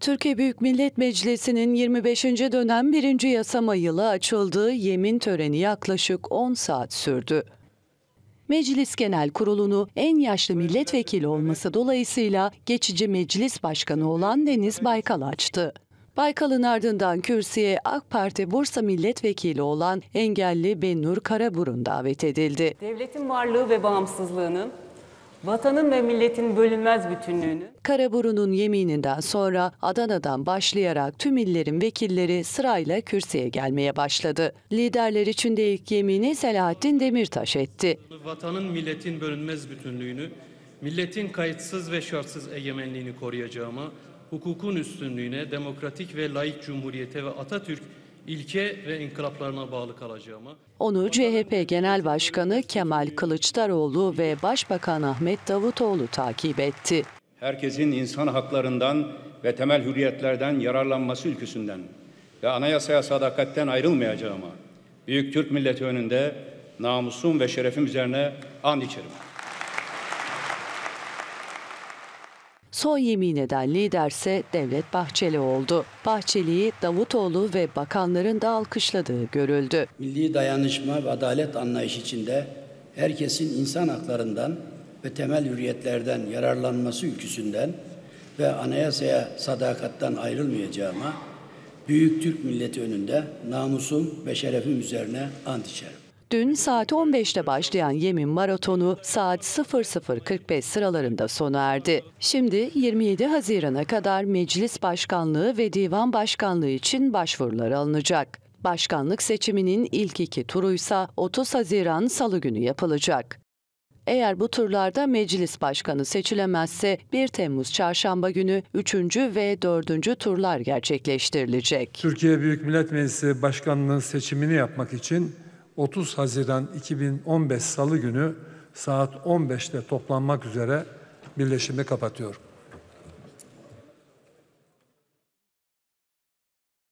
Türkiye Büyük Millet Meclisi'nin 25. dönem 1. yasama yılı açıldığı yemin töreni yaklaşık 10 saat sürdü. Meclis Genel Kurulu'nu en yaşlı milletvekili olması dolayısıyla geçici meclis başkanı olan Deniz Baykal açtı. Baykal'ın ardından kürsüye AK Parti Bursa Milletvekili olan engelli Bennur Karaburun davet edildi. Devletin varlığı ve bağımsızlığının vatanın ve milletin bölünmez bütünlüğünü. Karaburun'un yemininden sonra Adana'dan başlayarak tüm illerin vekilleri sırayla kürsüye gelmeye başladı. Liderler için de ilk yemini Selahattin Demirtaş etti. Vatanın milletin bölünmez bütünlüğünü, milletin kayıtsız ve şartsız egemenliğini koruyacağıma, hukukun üstünlüğüne, demokratik ve layık cumhuriyete ve Atatürk ilke ve inkılaplarına bağlı kalacağıma. Onu CHP Genel Başkanı Kemal Kılıçdaroğlu ve Başbakan Ahmet Davutoğlu takip etti. Herkesin insan haklarından ve temel hürriyetlerden yararlanması ülküsünden ve anayasaya sadakatten ayrılmayacağıma, büyük Türk milleti önünde namusum ve şerefim üzerine an içerim. Son yemin eden liderse Devlet Bahçeli oldu. Bahçeli'yi Davutoğlu ve bakanların da alkışladığı görüldü. Milli dayanışma ve adalet anlayışı içinde herkesin insan haklarından ve temel hürriyetlerden yararlanması ülküsünden ve anayasaya sadakattan ayrılmayacağıma büyük Türk milleti önünde namusum ve şerefim üzerine ant içerim. Dün saat 15'te başlayan Yemin Maratonu saat 00.45 sıralarında sona erdi. Şimdi 27 Haziran'a kadar Meclis Başkanlığı ve Divan Başkanlığı için başvurular alınacak. Başkanlık seçiminin ilk iki turuysa 30 Haziran Salı günü yapılacak. Eğer bu turlarda meclis başkanı seçilemezse 1 Temmuz çarşamba günü 3. ve 4. turlar gerçekleştirilecek. Türkiye Büyük Millet Meclisi Başkanlığı seçimini yapmak için 30 Haziran 2015 Salı günü saat 15'te toplanmak üzere birleşimi kapatıyorum.